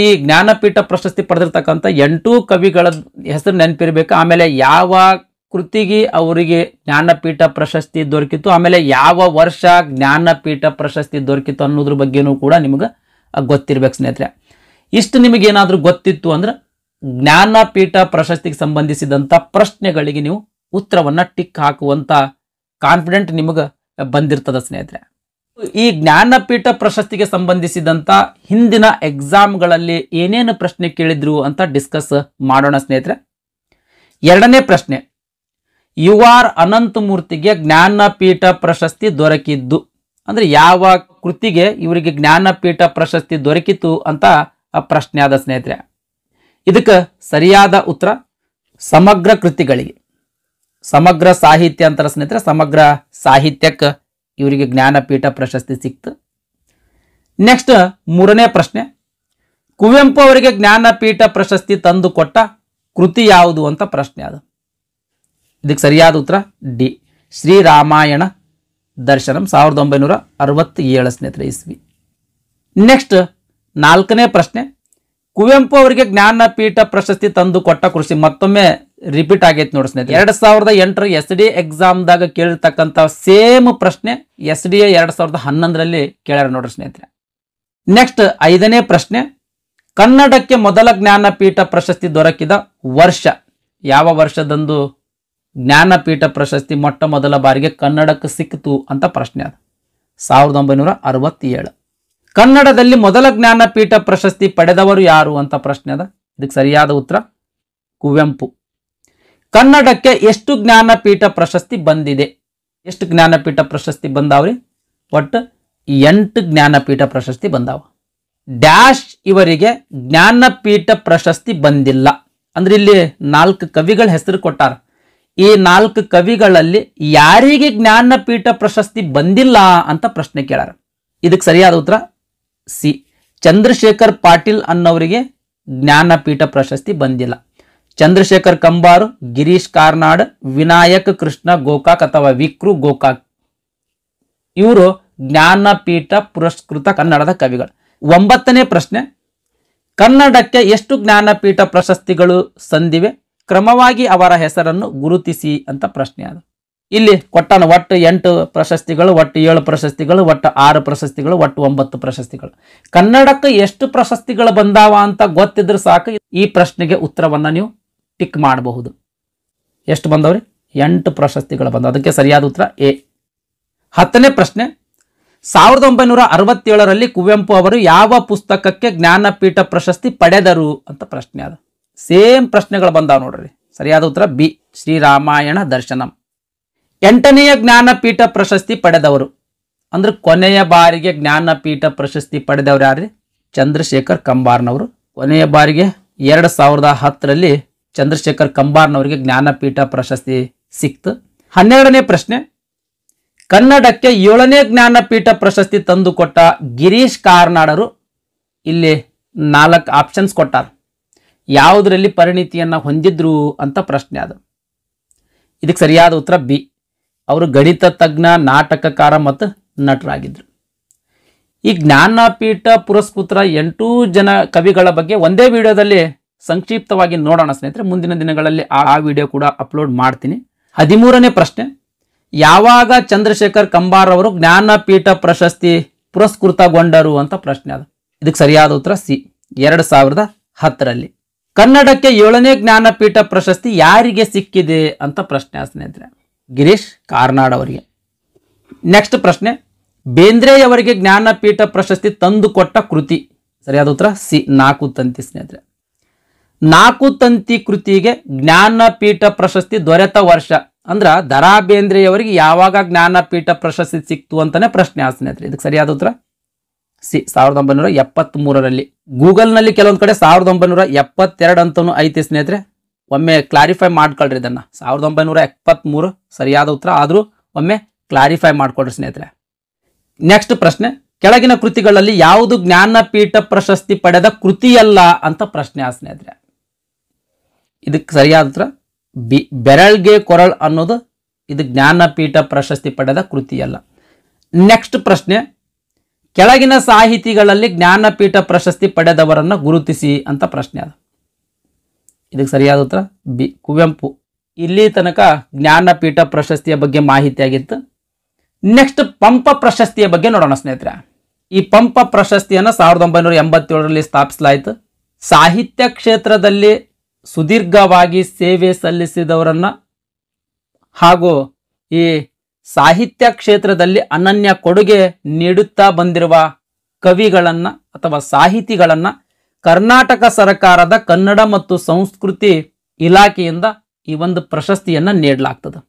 ಈ ಜ್ಞಾನಪೀಠ ಪ್ರಶಸ್ತಿ ಪಡೆದಿರ್ತಕ್ಕಂಥ ಎಂಟು ಕವಿಗಳ ಹೆಸರು ನೆನಪಿರ್ಬೇಕು ಆಮೇಲೆ ಯಾವ ಕೃತಿಗೆ ಅವರಿಗೆ ಜ್ಞಾನಪೀಠ ಪ್ರಶಸ್ತಿ ದೊರಕಿತು ಆಮೇಲೆ ಯಾವ ವರ್ಷ ಜ್ಞಾನಪೀಠ ಪ್ರಶಸ್ತಿ ದೊರಕಿತು ಅನ್ನೋದ್ರ ಬಗ್ಗೆನೂ ಕೂಡ ನಿಮಗೆ ಗೊತ್ತಿರ್ಬೇಕು ಸ್ನೇಹಿತರೆ ಇಷ್ಟು ನಿಮಗೇನಾದರೂ ಗೊತ್ತಿತ್ತು ಅಂದ್ರೆ ಜ್ಞಾನಪೀಠ ಪ್ರಶಸ್ತಿಗೆ ಸಂಬಂಧಿಸಿದಂಥ ಪ್ರಶ್ನೆಗಳಿಗೆ ನೀವು ಉತ್ತರವನ್ನು ಟಿಕ್ ಹಾಕುವಂಥ ಕಾನ್ಫಿಡೆಂಟ್ ನಿಮಗೆ ಬಂದಿರ್ತದೆ ಸ್ನೇಹಿತರೆ ಈ ಜ್ಞಾನಪೀಠ ಪ್ರಶಸ್ತಿಗೆ ಸಂಬಂಧಿಸಿದಂಥ ಹಿಂದಿನ ಎಕ್ಸಾಮ್ಗಳಲ್ಲಿ ಏನೇನು ಪ್ರಶ್ನೆ ಕೇಳಿದ್ರು ಅಂತ ಡಿಸ್ಕಸ್ ಮಾಡೋಣ ಸ್ನೇಹಿತರೆ ಎರಡನೇ ಪ್ರಶ್ನೆ ಯು ಆರ್ ಅನಂತಮೂರ್ತಿಗೆ ಜ್ಞಾನಪೀಠ ಪ್ರಶಸ್ತಿ ದೊರಕಿದ್ದು ಅಂದರೆ ಯಾವ ಕೃತಿಗೆ ಇವರಿಗೆ ಜ್ಞಾನಪೀಠ ಪ್ರಶಸ್ತಿ ದೊರಕಿತು ಅಂತ ಆ ಪ್ರಶ್ನೆ ಆದ ಸ್ನೇಹಿತರೆ ಇದಕ್ಕೆ ಸರಿಯಾದ ಉತ್ತರ ಸಮಗ್ರ ಕೃತಿಗಳಿಗೆ ಸಮಗ್ರ ಸಾಹಿತ್ಯ ಅಂತಾರೆ ಸ್ನೇಹಿತರೆ ಸಮಗ್ರ ಸಾಹಿತ್ಯಕ್ಕೆ ಇವರಿಗೆ ಜ್ಞಾನಪೀಠ ಪ್ರಶಸ್ತಿ ಸಿಕ್ತು ನೆಕ್ಸ್ಟ್ ಮೂರನೇ ಪ್ರಶ್ನೆ ಕುವೆಂಪು ಅವರಿಗೆ ಜ್ಞಾನಪೀಠ ಪ್ರಶಸ್ತಿ ತಂದುಕೊಟ್ಟ ಕೃತಿ ಯಾವುದು ಅಂತ ಪ್ರಶ್ನೆ ಅದು ಇದಕ್ಕೆ ಸರಿಯಾದ ಉತ್ತರ ಡಿ ಶ್ರೀರಾಮಾಯಣ ದರ್ಶನಂ ಸಾವಿರದ ಒಂಬೈನೂರ ಅರವತ್ತೇಳು ಸ್ನೇಹಿತರೆ ಇಸ್ವಿ ನೆಕ್ಸ್ಟ್ ನಾಲ್ಕನೇ ಪ್ರಶ್ನೆ ಕುವೆಂಪು ಅವರಿಗೆ ಜ್ಞಾನಪೀಠ ಪ್ರಶಸ್ತಿ ತಂದು ಕೊಟ್ಟ ಕೃಷಿ ಮತ್ತೊಮ್ಮೆ ರಿಪೀಟ್ ಆಗೈತೆ ನೋಡಿ ಸ್ನೇಹಿತರೆ ಎರಡು ಸಾವಿರದ ಎಂಟರ ಎಸ್ ಡಿ ಎಕ್ಸಾಮ್ದಾಗ ಕೇಳಿರ್ತಕ್ಕಂಥ ಸೇಮ್ ಪ್ರಶ್ನೆ ಎಸ್ ಡಿ ಎರಡು ಸಾವಿರದ ಹನ್ನೊಂದರಲ್ಲಿ ಕೇಳ್ಯಾರ ನೋಡ್ರಿ ಸ್ನೇಹಿತರೆ ನೆಕ್ಸ್ಟ್ ಐದನೇ ಪ್ರಶ್ನೆ ಕನ್ನಡಕ್ಕೆ ಮೊದಲ ಜ್ಞಾನಪೀಠ ಪ್ರಶಸ್ತಿ ದೊರಕಿದ ವರ್ಷ ಯಾವ ವರ್ಷದಂದು ಜ್ಞಾನಪೀಠ ಪ್ರಶಸ್ತಿ ಮೊಟ್ಟ ಮೊದಲ ಬಾರಿಗೆ ಕನ್ನಡಕ್ಕೆ ಸಿಕ್ಕಿತು ಅಂತ ಪ್ರಶ್ನೆ ಅದು ಸಾವಿರದ ಒಂಬೈನೂರ ಅರವತ್ತೇಳು ಕನ್ನಡದಲ್ಲಿ ಮೊದಲ ಜ್ಞಾನಪೀಠ ಪ್ರಶಸ್ತಿ ಪಡೆದವರು ಯಾರು ಅಂತ ಪ್ರಶ್ನೆ ಅದ ಇದಕ್ಕೆ ಸರಿಯಾದ ಉತ್ತರ ಕುವೆಂಪು ಕನ್ನಡಕ್ಕೆ ಎಷ್ಟು ಜ್ಞಾನಪೀಠ ಪ್ರಶಸ್ತಿ ಬಂದಿದೆ ಎಷ್ಟು ಜ್ಞಾನಪೀಠ ಪ್ರಶಸ್ತಿ ಬಂದಾವ್ರಿ ಒಟ್ಟು ಎಂಟು ಜ್ಞಾನಪೀಠ ಪ್ರಶಸ್ತಿ ಬಂದಾವ ಡ್ಯಾಶ್ ಇವರಿಗೆ ಜ್ಞಾನಪೀಠ ಪ್ರಶಸ್ತಿ ಬಂದಿಲ್ಲ ಅಂದ್ರೆ ಇಲ್ಲಿ ನಾಲ್ಕು ಕವಿಗಳ ಹೆಸರು ಕೊಟ್ಟಾರ ಈ ನಾಲ್ಕು ಕವಿಗಳಲ್ಲಿ ಯಾರಿಗೆ ಜ್ಞಾನಪೀಠ ಪ್ರಶಸ್ತಿ ಬಂದಿಲ್ಲ ಅಂತ ಪ್ರಶ್ನೆ ಕೇಳಾರ ಇದಕ್ಕೆ ಸರಿಯಾದ ಉತ್ತರ ಸಿ ಚಂದ್ರಶೇಖರ್ ಪಾಟೀಲ್ ಅನ್ನೋರಿಗೆ ಜ್ಞಾನಪೀಠ ಪ್ರಶಸ್ತಿ ಬಂದಿಲ್ಲ ಚಂದ್ರಶೇಖರ್ ಕಂಬಾರು ಗಿರೀಶ್ ಕಾರ್ನಾಡ್ ವಿನಾಯಕ್ ಕೃಷ್ಣ ಗೋಕಾಕ್ ಅಥವಾ ವಿಕ್ರು ಗೋಕಾಕ್ ಇವರು ಜ್ಞಾನಪೀಠ ಪುರಸ್ಕೃತ ಕನ್ನಡದ ಕವಿಗಳು ಒಂಬತ್ತನೇ ಪ್ರಶ್ನೆ ಕನ್ನಡಕ್ಕೆ ಎಷ್ಟು ಜ್ಞಾನಪೀಠ ಪ್ರಶಸ್ತಿಗಳು ಸಂದಿವೆ ಕ್ರಮವಾಗಿ ಅವರ ಹೆಸರನ್ನು ಗುರುತಿಸಿ ಅಂತ ಪ್ರಶ್ನೆ ಅದು ಇಲ್ಲಿ ಕೊಟ್ಟನು ಒಟ್ಟು ಎಂಟು ಪ್ರಶಸ್ತಿಗಳು ಒಟ್ಟು ಏಳು ಪ್ರಶಸ್ತಿಗಳು ಒಟ್ಟು ಆರು ಪ್ರಶಸ್ತಿಗಳು ಒಟ್ಟು ಒಂಬತ್ತು ಪ್ರಶಸ್ತಿಗಳು ಕನ್ನಡಕ್ಕೆ ಎಷ್ಟು ಪ್ರಶಸ್ತಿಗಳು ಬಂದಾವ ಅಂತ ಗೊತ್ತಿದ್ರೆ ಸಾಕು ಈ ಪ್ರಶ್ನೆಗೆ ಉತ್ತರವನ್ನು ನೀವು ಟಿಕ್ ಮಾಡಬಹುದು ಎಷ್ಟು ಬಂದವ್ರಿ ಎಂಟು ಪ್ರಶಸ್ತಿಗಳು ಬಂದ ಅದಕ್ಕೆ ಸರಿಯಾದ ಉತ್ತರ ಎ ಹತ್ತನೇ ಪ್ರಶ್ನೆ ಸಾವಿರದ ಒಂಬೈನೂರ ಅರವತ್ತೇಳರಲ್ಲಿ ಕುವೆಂಪು ಅವರು ಯಾವ ಪುಸ್ತಕಕ್ಕೆ ಜ್ಞಾನಪೀಠ ಪ್ರಶಸ್ತಿ ಪಡೆದರು ಅಂತ ಪ್ರಶ್ನೆ ಅದು ಸೇಮ್ ಪ್ರಶ್ನೆಗಳು ಬಂದಾವ ನೋಡ್ರಿ ಸರಿಯಾದ ಉತ್ತರ ಬಿ ಶ್ರೀರಾಮಾಯಣ ದರ್ಶನಂ ಎಂಟನೆಯ ಜ್ಞಾನಪೀಠ ಪ್ರಶಸ್ತಿ ಪಡೆದವರು ಅಂದ್ರೆ ಕೊನೆಯ ಬಾರಿಗೆ ಜ್ಞಾನಪೀಠ ಪ್ರಶಸ್ತಿ ಪಡೆದವರು ಯಾರ್ರಿ ಚಂದ್ರಶೇಖರ್ ಕಂಬಾರ್ನವರು ಕೊನೆಯ ಬಾರಿಗೆ ಎರಡು ಸಾವಿರದ ಹತ್ತರಲ್ಲಿ ಚಂದ್ರಶೇಖರ್ ಕಂಬಾರ್ನವರಿಗೆ ಜ್ಞಾನಪೀಠ ಪ್ರಶಸ್ತಿ ಸಿಕ್ತು ಹನ್ನೆರಡನೇ ಪ್ರಶ್ನೆ ಕನ್ನಡಕ್ಕೆ ಏಳನೇ ಜ್ಞಾನಪೀಠ ಪ್ರಶಸ್ತಿ ತಂದುಕೊಟ್ಟ ಗಿರೀಶ್ ಕಾರ್ನಾಡರು ಇಲ್ಲಿ ನಾಲ್ಕು ಆಪ್ಷನ್ಸ್ ಕೊಟ್ಟಾರ ಯಾವುದರಲ್ಲಿ ಪರಿಣಿತಿಯನ್ನು ಹೊಂದಿದ್ರು ಅಂತ ಪ್ರಶ್ನೆ ಅದು ಇದಕ್ಕೆ ಸರಿಯಾದ ಉತ್ತರ ಬಿ ಅವರು ಗಣಿತ ತಜ್ಞ ನಾಟಕಕಾರ ಮತ್ತು ನಟರಾಗಿದ್ದರು ಈ ಜ್ಞಾನಪೀಠ ಪುರಸ್ಕೃತರ ಎಂಟು ಜನ ಕವಿಗಳ ಬಗ್ಗೆ ಒಂದೇ ವಿಡಿಯೋದಲ್ಲಿ ಸಂಕ್ಷಿಪ್ತವಾಗಿ ನೋಡೋಣ ಸ್ನೇಹಿತರೆ ಮುಂದಿನ ದಿನಗಳಲ್ಲಿ ಆ ವಿಡಿಯೋ ಕೂಡ ಅಪ್ಲೋಡ್ ಮಾಡ್ತೀನಿ ಹದಿಮೂರನೇ ಪ್ರಶ್ನೆ ಯಾವಾಗ ಚಂದ್ರಶೇಖರ್ ಕಂಬಾರ್ ಅವರು ಜ್ಞಾನಪೀಠ ಪ್ರಶಸ್ತಿ ಪುರಸ್ಕೃತಗೊಂಡರು ಅಂತ ಪ್ರಶ್ನೆ ಅದು ಇದಕ್ಕೆ ಸರಿಯಾದ ಉತ್ತರ ಸಿ ಎರಡು ಸಾವಿರದ ಹತ್ತರಲ್ಲಿ ಕನ್ನಡಕ್ಕೆ ಏಳನೇ ಜ್ಞಾನಪೀಠ ಪ್ರಶಸ್ತಿ ಯಾರಿಗೆ ಸಿಕ್ಕಿದೆ ಅಂತ ಪ್ರಶ್ನೆ ಸ್ನೇಹಿತರೆ ಗಿರೀಶ್ ಕಾರ್ನಾಡ್ ಅವರಿಗೆ ನೆಕ್ಸ್ಟ್ ಪ್ರಶ್ನೆ ಬೇಂದ್ರೆಯವರಿಗೆ ಜ್ಞಾನಪೀಠ ಪ್ರಶಸ್ತಿ ತಂದುಕೊಟ್ಟ ಕೃತಿ ಸರಿಯಾದ ಉತ್ತರ ಸಿ ನಾಲ್ಕು ತಂತಿ ಸ್ನೇಹಿತರೆ ನಾಲ್ಕು ತಂತಿ ಕೃತಿಗೆ ಜ್ಞಾನಪೀಠ ಪ್ರಶಸ್ತಿ ದೊರೆತ ವರ್ಷ ಅಂದ್ರೆ ದರಾ ಬೇಂದ್ರೆಯವರಿಗೆ ಯಾವಾಗ ಜ್ಞಾನಪೀಠ ಪ್ರಶಸ್ತಿ ಸಿಕ್ತು ಅಂತಾನೆ ಪ್ರಶ್ನೆ ಸ್ನೇಹಿತರೆ ಇದಕ್ಕೆ ಸರಿಯಾದ ಉತ್ತರ ಸಿ ಸಾವಿರದ ಒಂಬೈನೂರ ಮೂರರಲ್ಲಿ ಗೂಗಲ್ನಲ್ಲಿ ಕೆಲವೊಂದು ಕಡೆ ಸಾವಿರದ ಒಂಬೈನೂರ ಎಪ್ಪತ್ತೆರಡು ಅಂತಲೂ ಐತಿ ಸ್ನೇಹಿತರೆ ಒಮ್ಮೆ ಕ್ಲಾರಿಫೈ ಮಾಡ್ಕೊಳ್ರಿ ಇದನ್ನು ಸಾವಿರದ ಒಂಬೈನೂರ ಎಪ್ಪತ್ತ್ಮೂರು ಸರಿಯಾದ ಉತ್ತರ ಆದರೂ ಒಮ್ಮೆ ಕ್ಲಾರಿಫೈ ಮಾಡಿಕೊಡ್ರಿ ಸ್ನೇಹಿತರೆ ನೆಕ್ಸ್ಟ್ ಪ್ರಶ್ನೆ ಕೆಳಗಿನ ಕೃತಿಗಳಲ್ಲಿ ಯಾವುದು ಜ್ಞಾನಪೀಠ ಪ್ರಶಸ್ತಿ ಪಡೆದ ಕೃತಿಯಲ್ಲ ಅಂತ ಪ್ರಶ್ನೆ ಆ ಸ್ನೇಹಿತರೆ ಇದಕ್ಕೆ ಸರಿಯಾದ ಉತ್ತರ ಬಿ ಬೆರಳ್ಗೆ ಕೊರಳ್ ಅನ್ನೋದು ಇದು ಜ್ಞಾನಪೀಠ ಪ್ರಶಸ್ತಿ ಪಡೆದ ಕೃತಿಯಲ್ಲ ನೆಕ್ಸ್ಟ್ ಪ್ರಶ್ನೆ ಕೆಳಗಿನ ಸಾಹಿತಿಗಳಲ್ಲಿ ಜ್ಞಾನಪೀಠ ಪ್ರಶಸ್ತಿ ಪಡೆದವರನ್ನು ಗುರುತಿಸಿ ಅಂತ ಪ್ರಶ್ನೆ ಅದು ಇದಕ್ಕೆ ಸರಿಯಾದ ಉತ್ತರ ಬಿ ಕುವೆಂಪು ಇಲ್ಲಿ ತನಕ ಜ್ಞಾನಪೀಠ ಪ್ರಶಸ್ತಿಯ ಬಗ್ಗೆ ಮಾಹಿತಿ ಆಗಿತ್ತು ನೆಕ್ಸ್ಟ್ ಪಂಪ ಪ್ರಶಸ್ತಿಯ ಬಗ್ಗೆ ನೋಡೋಣ ಸ್ನೇಹಿತರೆ ಈ ಪಂಪ ಪ್ರಶಸ್ತಿಯನ್ನು ಸಾವಿರದ ಒಂಬೈನೂರ ಎಂಬತ್ತೇಳರಲ್ಲಿ ಸ್ಥಾಪಿಸಲಾಯಿತು ಸಾಹಿತ್ಯ ಕ್ಷೇತ್ರದಲ್ಲಿ ಸುದೀರ್ಘವಾಗಿ ಸೇವೆ ಸಲ್ಲಿಸಿದವರನ್ನು ಹಾಗೂ ಈ ಸಾಹಿತ್ಯ ಕ್ಷೇತ್ರದಲ್ಲಿ ಅನನ್ಯ ಕೊಡುಗೆ ನೀಡುತ್ತಾ ಬಂದಿರುವ ಕವಿಗಳನ್ನು ಅಥವಾ ಸಾಹಿತಿಗಳನ್ನು ಕರ್ನಾಟಕ ಸರಕಾರದ ಕನ್ನಡ ಮತ್ತು ಸಂಸ್ಕೃತಿ ಇಲಾಖೆಯಿಂದ ಈ ಒಂದು ಪ್ರಶಸ್ತಿಯನ್ನು ನೀಡಲಾಗ್ತದೆ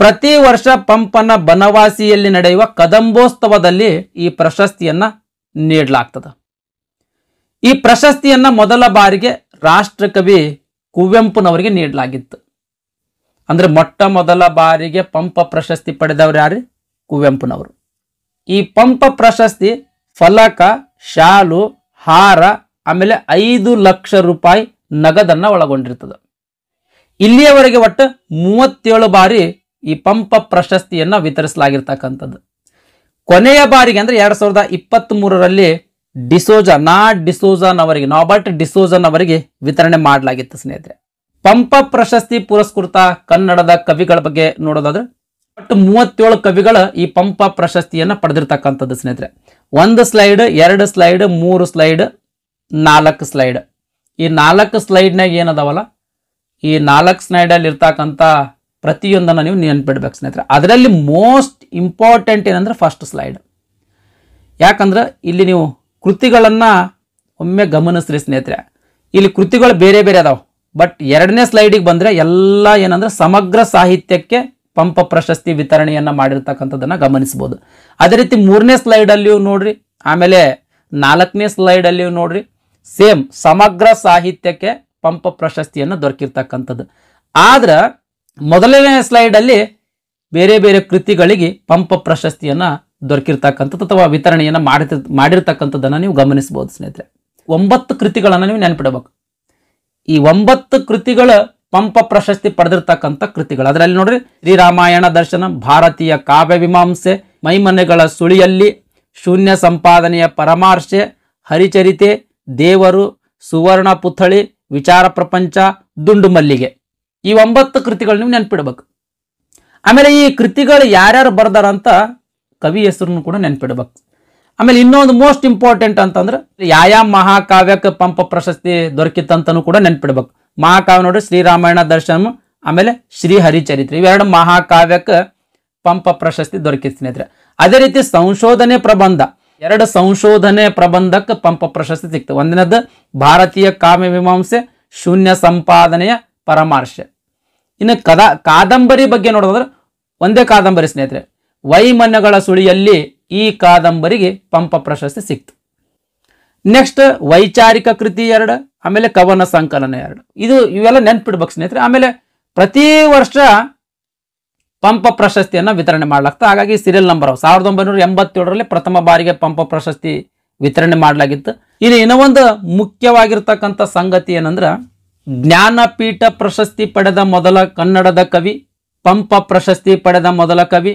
ಪ್ರತಿ ವರ್ಷ ಪಂಪನ ಬನವಾಸಿಯಲ್ಲಿ ನಡೆಯುವ ಕದಂಬೋತ್ಸವದಲ್ಲಿ ಈ ಪ್ರಶಸ್ತಿಯನ್ನು ನೀಡಲಾಗ್ತದ ಈ ಪ್ರಶಸ್ತಿಯನ್ನು ಮೊದಲ ಬಾರಿಗೆ ರಾಷ್ಟ್ರಕವಿ ಕುವೆಂಪುನವರಿಗೆ ನೀಡಲಾಗಿತ್ತು ಅಂದ್ರೆ ಮೊಟ್ಟ ಮೊದಲ ಬಾರಿಗೆ ಪಂಪ ಪ್ರಶಸ್ತಿ ಪಡೆದವರು ಯಾರು ಕುವೆಂಪುನವರು ಈ ಪಂಪ ಪ್ರಶಸ್ತಿ ಫಲಕ ಶಾಲು ಹಾರ ಆಮೇಲೆ ಐದು ಲಕ್ಷ ರೂಪಾಯಿ ನಗದನ್ನು ಒಳಗೊಂಡಿರ್ತದೆ ಇಲ್ಲಿಯವರೆಗೆ ಒಟ್ಟು ಮೂವತ್ತೇಳು ಬಾರಿ ಈ ಪಂಪ ಪ್ರಶಸ್ತಿಯನ್ನು ವಿತರಿಸಲಾಗಿರ್ತಕ್ಕಂಥದ್ದು ಕೊನೆಯ ಬಾರಿಗೆ ಅಂದರೆ ಎರಡು ಸಾವಿರದ ಇಪ್ಪತ್ತ್ ಮೂರರಲ್ಲಿ ಡಿಸೋಜಾ ನಾ ಅವರಿಗೆ ನಾಬರ್ಟ್ ಅವರಿಗೆ ವಿತರಣೆ ಮಾಡಲಾಗಿತ್ತು ಸ್ನೇಹಿತರೆ ಪಂಪ ಪ್ರಶಸ್ತಿ ಪುರಸ್ಕೃತ ಕನ್ನಡದ ಕವಿಗಳ ಬಗ್ಗೆ ನೋಡೋದಾದ್ರೆ ಒಟ್ಟು ಮೂವತ್ತೇಳು ಕವಿಗಳ ಈ ಪಂಪ ಪ್ರಶಸ್ತಿಯನ್ನು ಪಡೆದಿರ್ತಕ್ಕಂಥದ್ದು ಸ್ನೇಹಿತರೆ ಒಂದು ಸ್ಲೈಡ್ ಎರಡು ಸ್ಲೈಡ್ ಮೂರು ಸ್ಲೈಡ್ ನಾಲ್ಕು ಸ್ಲೈಡ್ ಈ ನಾಲ್ಕು ಸ್ಲೈಡ್ನಾಗ ಏನದವಲ್ಲ ಈ ನಾಲ್ಕು ಸ್ಲೈಡಲ್ಲಿ ಇರ್ತಕ್ಕಂಥ ಪ್ರತಿಯೊಂದನ್ನು ನೀವು ನೆನ್ಪಿಡ್ಬೇಕು ಸ್ನೇಹಿತರೆ ಅದರಲ್ಲಿ ಮೋಸ್ಟ್ ಇಂಪಾರ್ಟೆಂಟ್ ಏನಂದ್ರೆ ಫಸ್ಟ್ ಸ್ಲೈಡ್ ಯಾಕಂದ್ರೆ ಇಲ್ಲಿ ನೀವು ಕೃತಿಗಳನ್ನು ಒಮ್ಮೆ ಗಮನಿಸ್ರಿ ಸ್ನೇಹಿತರೆ ಇಲ್ಲಿ ಕೃತಿಗಳು ಬೇರೆ ಬೇರೆ ಅದಾವೆ ಬಟ್ ಎರಡನೇ ಸ್ಲೈಡಿಗೆ ಬಂದರೆ ಎಲ್ಲ ಏನಂದ್ರೆ ಸಮಗ್ರ ಸಾಹಿತ್ಯಕ್ಕೆ ಪಂಪ ಪ್ರಶಸ್ತಿ ವಿತರಣೆಯನ್ನು ಮಾಡಿರ್ತಕ್ಕಂಥದ್ದನ್ನು ಗಮನಿಸ್ಬೋದು ಅದೇ ರೀತಿ ಮೂರನೇ ಸ್ಲೈಡಲ್ಲಿಯೂ ನೋಡ್ರಿ ಆಮೇಲೆ ನಾಲ್ಕನೇ ಸ್ಲೈಡಲ್ಲಿಯೂ ನೋಡ್ರಿ ಸೇಮ್ ಸಮಗ್ರ ಸಾಹಿತ್ಯಕ್ಕೆ ಪಂಪ ಪ್ರಶಸ್ತಿಯನ್ನು ದೊರಕಿರ್ತಕ್ಕಂಥದ್ದು ಆದ್ರೆ ಮೊದಲನೇ ಸ್ಲೈಡಲ್ಲಿ ಬೇರೆ ಬೇರೆ ಕೃತಿಗಳಿಗೆ ಪಂಪ ಪ್ರಶಸ್ತಿಯನ್ನು ದೊರಕಿರ್ತಕ್ಕಂಥದ್ದು ಅಥವಾ ವಿತರಣೆಯನ್ನು ಮಾಡಿರ್ ಮಾಡಿರ್ತಕ್ಕಂಥದ್ದನ್ನು ನೀವು ಗಮನಿಸ್ಬೋದು ಸ್ನೇಹಿತರೆ ಒಂಬತ್ತು ಕೃತಿಗಳನ್ನು ನೀವು ನೆನಪಿಡಬೇಕು ಈ ಒಂಬತ್ತು ಕೃತಿಗಳ ಪಂಪ ಪ್ರಶಸ್ತಿ ಪಡೆದಿರ್ತಕ್ಕಂಥ ಕೃತಿಗಳು ಅದರಲ್ಲಿ ನೋಡ್ರಿ ಶ್ರೀರಾಮಾಯಣ ದರ್ಶನ ಭಾರತೀಯ ಕಾವ್ಯ ಮೀಮಾಂಸೆ ಮೈಮನೆಗಳ ಸುಳಿಯಲ್ಲಿ ಶೂನ್ಯ ಸಂಪಾದನೆಯ ಪರಮಾರ್ಶೆ ಹರಿಚರಿತೆ ದೇವರು ಸುವರ್ಣ ಪುಥಳಿ ವಿಚಾರ ಪ್ರಪಂಚ ದುಂಡು ಮಲ್ಲಿಗೆ ಈ ಒಂಬತ್ತು ಕೃತಿಗಳು ನೀವು ನೆನ್ಪಿಡ್ಬೇಕು ಆಮೇಲೆ ಈ ಕೃತಿಗಳು ಯಾರ್ಯಾರು ಬರ್ದಾರಂತ ಕವಿ ಹೆಸರನ್ನು ಕೂಡ ನೆನ್ಪಿಡ್ಬೇಕು ಆಮೇಲೆ ಇನ್ನೊಂದು ಮೋಸ್ಟ್ ಇಂಪಾರ್ಟೆಂಟ್ ಅಂತಂದ್ರೆ ಯಾವ ಮಹಾಕಾವ್ಯಕ್ಕೆ ಪಂಪ ಪ್ರಶಸ್ತಿ ದೊರಕಿತ್ತಂತನು ಕೂಡ ನೆನ್ಪಿಡ್ಬೇಕು ಮಹಾಕಾವ್ಯ ನೋಡ್ರಿ ಶ್ರೀರಾಮಾಯಣ ದರ್ಶನಂ ಆಮೇಲೆ ಶ್ರೀ ಹರಿಚರಿತ್ರೆ ಇವೆರಡು ಮಹಾಕಾವ್ಯಕ್ಕೆ ಪಂಪ ಪ್ರಶಸ್ತಿ ದೊರಕಿತ್ತು ಸ್ನೇಹಿತರೆ ಅದೇ ರೀತಿ ಸಂಶೋಧನೆ ಪ್ರಬಂಧ ಎರಡು ಸಂಶೋಧನೆ ಪ್ರಬಂಧಕ್ಕೆ ಪಂಪ ಪ್ರಶಸ್ತಿ ಸಿಕ್ತು ಒಂದನೇದು ಭಾರತೀಯ ಕಾವ್ಯ ಮೀಮಾಂಸೆ ಶೂನ್ಯ ಸಂಪಾದನೆಯ ಪರಾಮರ್ಶ ಇನ್ನು ಕದಾ ಕಾದಂಬರಿ ಬಗ್ಗೆ ನೋಡೋದಾದ್ರೆ ಒಂದೇ ಕಾದಂಬರಿ ಸ್ನೇಹಿತರೆ ವೈಮನ್ಯಗಳ ಸುಳಿಯಲ್ಲಿ ಈ ಕಾದಂಬರಿಗೆ ಪಂಪ ಪ್ರಶಸ್ತಿ ಸಿಕ್ತು ನೆಕ್ಸ್ಟ್ ವೈಚಾರಿಕ ಕೃತಿ ಎರಡು ಆಮೇಲೆ ಕವನ ಸಂಕಲನ ಎರಡು ಇದು ಇವೆಲ್ಲ ನೆನ್ಪಿಡ್ಬೇಕು ಸ್ನೇಹಿತರೆ ಆಮೇಲೆ ಪ್ರತಿ ವರ್ಷ ಪಂಪ ಪ್ರಶಸ್ತಿಯನ್ನು ವಿತರಣೆ ಮಾಡಲಾಗ್ತದೆ ಹಾಗಾಗಿ ಸೀರಿಯಲ್ ನಂಬರ್ ಸಾವಿರದ ಒಂಬೈನೂರ ಎಂಬತ್ತೇಳರಲ್ಲಿ ಪ್ರಥಮ ಬಾರಿಗೆ ಪಂಪ ಪ್ರಶಸ್ತಿ ವಿತರಣೆ ಮಾಡಲಾಗಿತ್ತು ಇನ್ನು ಇನ್ನೊಂದು ಮುಖ್ಯವಾಗಿರ್ತಕ್ಕಂಥ ಸಂಗತಿ ಏನಂದ್ರೆ ಜ್ಞಾನಪೀಠ ಪ್ರಶಸ್ತಿ ಪಡೆದ ಮೊದಲ ಕನ್ನಡದ ಕವಿ ಪಂಪ ಪ್ರಶಸ್ತಿ ಪಡೆದ ಮೊದಲ ಕವಿ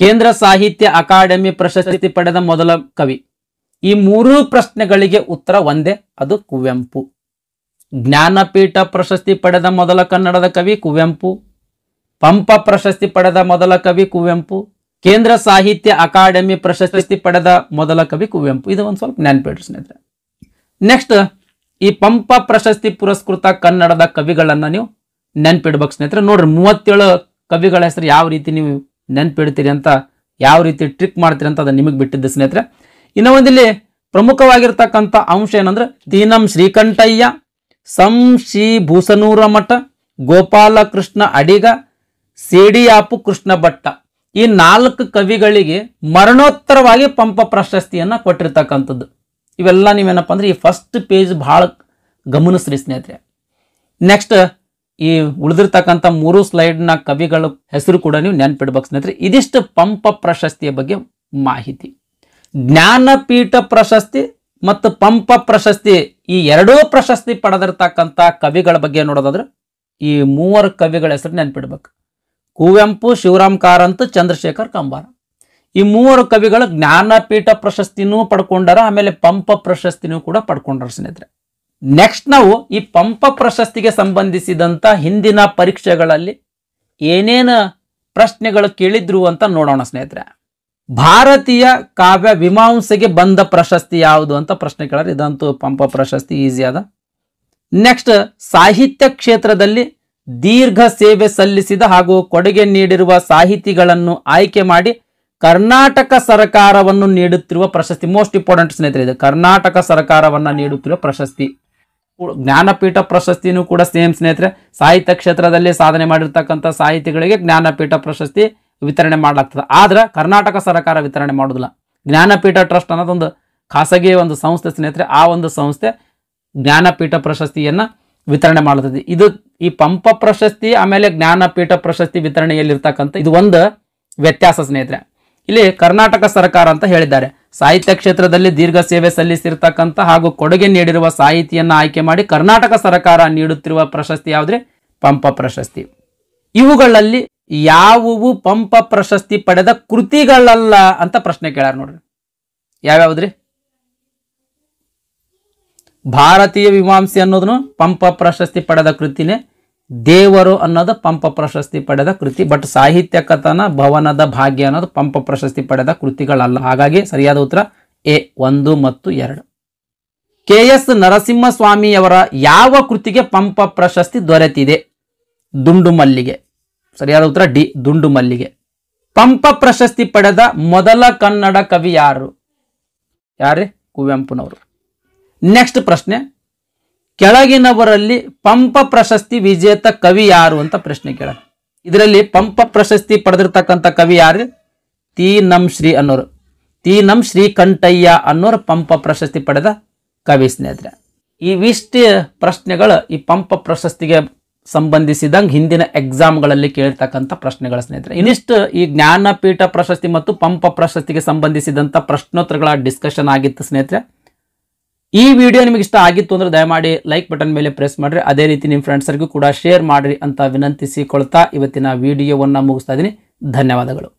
ಕೇಂದ್ರ ಸಾಹಿತ್ಯ ಅಕಾಡೆಮಿ ಪ್ರಶಸ್ತಿ ಪಡೆದ ಮೊದಲ ಕವಿ ಈ ಮೂರು ಪ್ರಶ್ನೆಗಳಿಗೆ ಉತ್ತರ ಒಂದೇ ಅದು ಕುವೆಂಪು ಜ್ಞಾನಪೀಠ ಪ್ರಶಸ್ತಿ ಪಡೆದ ಮೊದಲ ಕನ್ನಡದ ಕವಿ ಕುವೆಂಪು ಪಂಪ ಪ್ರಶಸ್ತಿ ಪಡೆದ ಮೊದಲ ಕವಿ ಕುವೆಂಪು ಕೇಂದ್ರ ಸಾಹಿತ್ಯ ಅಕಾಡೆಮಿ ಪ್ರಶಸ್ತಿ ಪಡೆದ ಮೊದಲ ಕವಿ ಕುವೆಂಪು ಇದು ಒಂದು ಸ್ವಲ್ಪ ಜ್ಞಾನಪೀಠ ಸ್ನೇಹಿತರೆ ನೆಕ್ಸ್ಟ್ ಈ ಪಂಪ ಪ್ರಶಸ್ತಿ ಪುರಸ್ಕೃತ ಕನ್ನಡದ ಕವಿಗಳನ್ನು ನೀವು ನೆನ್ಪಿಡ್ಬೇಕು ಸ್ನೇಹಿತರೆ ನೋಡ್ರಿ ಮೂವತ್ತೇಳು ಕವಿಗಳ ಹೆಸರು ಯಾವ ರೀತಿ ನೀವು ನೆನ್ಪಿಡ್ತೀರಿ ಅಂತ ಯಾವ ರೀತಿ ಟ್ರಿಕ್ ಮಾಡ್ತೀರಿ ಅಂತ ಅದನ್ನು ನಿಮಗೆ ಬಿಟ್ಟಿದ್ದೆ ಸ್ನೇಹಿತರೆ ಇನ್ನು ಒಂದಿಲ್ಲಿ ಪ್ರಮುಖವಾಗಿರ್ತಕ್ಕಂಥ ಅಂಶ ಏನಂದ್ರೆ ದೀನಂ ಶ್ರೀಕಂಠಯ್ಯ ಶ್ರೀ ಭೂಸನೂರ ಮಠ ಗೋಪಾಲಕೃಷ್ಣ ಅಡಿಗ ಸೇಡಿಯಾಪು ಕೃಷ್ಣ ಭಟ್ಟ ಈ ನಾಲ್ಕು ಕವಿಗಳಿಗೆ ಮರಣೋತ್ತರವಾಗಿ ಪಂಪ ಪ್ರಶಸ್ತಿಯನ್ನು ಕೊಟ್ಟಿರ್ತಕ್ಕಂಥದ್ದು ಇವೆಲ್ಲ ನೀವೇನಪ್ಪ ಅಂದ್ರೆ ಈ ಫಸ್ಟ್ ಪೇಜ್ ಭಾಳ ಗಮನಿಸ್ರಿ ಸ್ನೇಹಿತರೆ ನೆಕ್ಸ್ಟ್ ಈ ಉಳಿದಿರ್ತಕ್ಕಂಥ ಮೂರು ಸ್ಲೈಡ್ನ ಕವಿಗಳ ಹೆಸರು ಕೂಡ ನೀವು ನೆನ್ಪಿಡ್ಬೇಕು ಸ್ನೇಹಿತರೆ ಇದಿಷ್ಟು ಪಂಪ ಪ್ರಶಸ್ತಿಯ ಬಗ್ಗೆ ಮಾಹಿತಿ ಜ್ಞಾನಪೀಠ ಪ್ರಶಸ್ತಿ ಮತ್ತು ಪಂಪ ಪ್ರಶಸ್ತಿ ಈ ಎರಡೂ ಪ್ರಶಸ್ತಿ ಪಡೆದಿರ್ತಕ್ಕಂಥ ಕವಿಗಳ ಬಗ್ಗೆ ನೋಡೋದಾದ್ರೆ ಈ ಮೂವರು ಕವಿಗಳ ಹೆಸರು ನೆನ್ಪಿಡ್ಬೇಕು ಕುವೆಂಪು ಶಿವರಾಮ್ ಕಾರಂತ್ ಚಂದ್ರಶೇಖರ್ ಕಂಬಾರ ಈ ಮೂವರು ಕವಿಗಳು ಜ್ಞಾನಪೀಠ ಪ್ರಶಸ್ತಿನೂ ಪಡ್ಕೊಂಡಾರ ಆಮೇಲೆ ಪಂಪ ಪ್ರಶಸ್ತಿನೂ ಕೂಡ ಪಡ್ಕೊಂಡಾರ ಸ್ನೇಹಿತರೆ ನೆಕ್ಸ್ಟ್ ನಾವು ಈ ಪಂಪ ಪ್ರಶಸ್ತಿಗೆ ಸಂಬಂಧಿಸಿದಂಥ ಹಿಂದಿನ ಪರೀಕ್ಷೆಗಳಲ್ಲಿ ಏನೇನು ಪ್ರಶ್ನೆಗಳು ಕೇಳಿದ್ರು ಅಂತ ನೋಡೋಣ ಸ್ನೇಹಿತರೆ ಭಾರತೀಯ ಕಾವ್ಯ ವಿಮಾಂಸೆಗೆ ಬಂದ ಪ್ರಶಸ್ತಿ ಯಾವುದು ಅಂತ ಪ್ರಶ್ನೆ ಕೇಳಿದ್ರೆ ಇದಂತೂ ಪಂಪ ಪ್ರಶಸ್ತಿ ಈಸಿ ಅದ ನೆಕ್ಸ್ಟ್ ಸಾಹಿತ್ಯ ಕ್ಷೇತ್ರದಲ್ಲಿ ದೀರ್ಘ ಸೇವೆ ಸಲ್ಲಿಸಿದ ಹಾಗೂ ಕೊಡುಗೆ ನೀಡಿರುವ ಸಾಹಿತಿಗಳನ್ನು ಆಯ್ಕೆ ಮಾಡಿ ಕರ್ನಾಟಕ ಸರ್ಕಾರವನ್ನು ನೀಡುತ್ತಿರುವ ಪ್ರಶಸ್ತಿ ಮೋಸ್ಟ್ ಇಂಪಾರ್ಟೆಂಟ್ ಸ್ನೇಹಿತರೆ ಇದು ಕರ್ನಾಟಕ ಸರ್ಕಾರವನ್ನು ನೀಡುತ್ತಿರುವ ಪ್ರಶಸ್ತಿ ಜ್ಞಾನಪೀಠ ಪ್ರಶಸ್ತಿನೂ ಕೂಡ ಸೇಮ್ ಸ್ನೇಹಿತರೆ ಸಾಹಿತ್ಯ ಕ್ಷೇತ್ರದಲ್ಲಿ ಸಾಧನೆ ಮಾಡಿರ್ತಕ್ಕಂಥ ಸಾಹಿತಿಗಳಿಗೆ ಜ್ಞಾನಪೀಠ ಪ್ರಶಸ್ತಿ ವಿತರಣೆ ಮಾಡಲಾಗ್ತದೆ ಆದ್ರೆ ಕರ್ನಾಟಕ ಸರ್ಕಾರ ವಿತರಣೆ ಮಾಡೋದಿಲ್ಲ ಜ್ಞಾನಪೀಠ ಟ್ರಸ್ಟ್ ಅನ್ನೋದೊಂದು ಖಾಸಗಿ ಒಂದು ಸಂಸ್ಥೆ ಸ್ನೇಹಿತರೆ ಆ ಒಂದು ಸಂಸ್ಥೆ ಜ್ಞಾನಪೀಠ ಪ್ರಶಸ್ತಿಯನ್ನು ವಿತರಣೆ ಮಾಡುತ್ತದೆ ಇದು ಈ ಪಂಪ ಪ್ರಶಸ್ತಿ ಆಮೇಲೆ ಜ್ಞಾನಪೀಠ ಪ್ರಶಸ್ತಿ ವಿತರಣೆಯಲ್ಲಿರ್ತಕ್ಕಂಥ ಇದು ಒಂದು ವ್ಯತ್ಯಾಸ ಸ್ನೇಹಿತರೆ ಇಲ್ಲಿ ಕರ್ನಾಟಕ ಸರ್ಕಾರ ಅಂತ ಹೇಳಿದ್ದಾರೆ ಸಾಹಿತ್ಯ ಕ್ಷೇತ್ರದಲ್ಲಿ ದೀರ್ಘ ಸೇವೆ ಸಲ್ಲಿಸಿರ್ತಕ್ಕಂಥ ಹಾಗೂ ಕೊಡುಗೆ ನೀಡಿರುವ ಸಾಹಿತಿಯನ್ನು ಆಯ್ಕೆ ಮಾಡಿ ಕರ್ನಾಟಕ ಸರ್ಕಾರ ನೀಡುತ್ತಿರುವ ಪ್ರಶಸ್ತಿ ಯಾವುದ್ರೆ ಪಂಪ ಪ್ರಶಸ್ತಿ ಇವುಗಳಲ್ಲಿ ಯಾವುವು ಪಂಪ ಪ್ರಶಸ್ತಿ ಪಡೆದ ಕೃತಿಗಳಲ್ಲ ಅಂತ ಪ್ರಶ್ನೆ ಕೇಳ್ಯಾರ ನೋಡ್ರಿ ಯಾವ್ಯಾವುದ್ರಿ ಭಾರತೀಯ ವಿಮಾಂಸೆ ಅನ್ನೋದನ್ನು ಪಂಪ ಪ್ರಶಸ್ತಿ ಪಡೆದ ಕೃತಿನೇ ದೇವರು ಅನ್ನೋದು ಪಂಪ ಪ್ರಶಸ್ತಿ ಪಡೆದ ಕೃತಿ ಬಟ್ ಸಾಹಿತ್ಯ ಕಥನ ಭವನದ ಭಾಗ್ಯ ಅನ್ನೋದು ಪಂಪ ಪ್ರಶಸ್ತಿ ಪಡೆದ ಕೃತಿಗಳಲ್ಲ ಹಾಗಾಗಿ ಸರಿಯಾದ ಉತ್ತರ ಎ ಒಂದು ಮತ್ತು ಎರಡು ಕೆ ಎಸ್ ನರಸಿಂಹಸ್ವಾಮಿಯವರ ಯಾವ ಕೃತಿಗೆ ಪಂಪ ಪ್ರಶಸ್ತಿ ದೊರೆತಿದೆ ದುಂಡು ಮಲ್ಲಿಗೆ ಸರಿಯಾದ ಉತ್ತರ ಡಿ ದುಂಡು ಮಲ್ಲಿಗೆ ಪಂಪ ಪ್ರಶಸ್ತಿ ಪಡೆದ ಮೊದಲ ಕನ್ನಡ ಕವಿ ಯಾರು ಯಾರೇ ಕುವೆಂಪುನವರು ನೆಕ್ಸ್ಟ್ ಪ್ರಶ್ನೆ ಕೆಳಗಿನವರಲ್ಲಿ ಪಂಪ ಪ್ರಶಸ್ತಿ ವಿಜೇತ ಕವಿ ಯಾರು ಅಂತ ಪ್ರಶ್ನೆ ಕೇಳ ಇದರಲ್ಲಿ ಪಂಪ ಪ್ರಶಸ್ತಿ ಪಡೆದಿರ್ತಕ್ಕಂಥ ಕವಿ ಯಾರು ತೀ ಶ್ರೀ ಅನ್ನೋರು ತೀ ಶ್ರೀ ಕಂಠಯ್ಯ ಅನ್ನೋರು ಪಂಪ ಪ್ರಶಸ್ತಿ ಪಡೆದ ಕವಿ ಸ್ನೇಹಿತರೆ ಇವಿಷ್ಟೇ ಪ್ರಶ್ನೆಗಳು ಈ ಪಂಪ ಪ್ರಶಸ್ತಿಗೆ ಸಂಬಂಧಿಸಿದಂಗೆ ಹಿಂದಿನ ಎಕ್ಸಾಮ್ಗಳಲ್ಲಿ ಕೇಳಿರ್ತಕ್ಕಂಥ ಪ್ರಶ್ನೆಗಳ ಸ್ನೇಹಿತರೆ ಇನ್ನಿಷ್ಟು ಈ ಜ್ಞಾನಪೀಠ ಪ್ರಶಸ್ತಿ ಮತ್ತು ಪಂಪ ಪ್ರಶಸ್ತಿಗೆ ಸಂಬಂಧಿಸಿದಂಥ ಪ್ರಶ್ನೋತ್ತರಗಳ ಡಿಸ್ಕಷನ್ ಆಗಿತ್ತು ಸ್ನೇಹಿತರೆ ಈ ವಿಡಿಯೋ ನಿಮಗೆ ಇಷ್ಟ ಆಗಿತ್ತು ಅಂದ್ರೆ ದಯಮಾಡಿ ಲೈಕ್ ಬಟನ್ ಮೇಲೆ ಪ್ರೆಸ್ ಮಾಡಿರಿ ಅದೇ ರೀತಿ ನಿಮ್ಮ ಫ್ರೆಂಡ್ಸರಿಗೂ ಕೂಡ ಶೇರ್ ಮಾಡಿರಿ ಅಂತ ವಿನಂತಿಸಿಕೊಳ್ತಾ ಇವತ್ತಿನ ವಿಡಿಯೋವನ್ನು ಮುಗಿಸ್ತಾ ಇದ್ದೀನಿ ಧನ್ಯವಾದಗಳು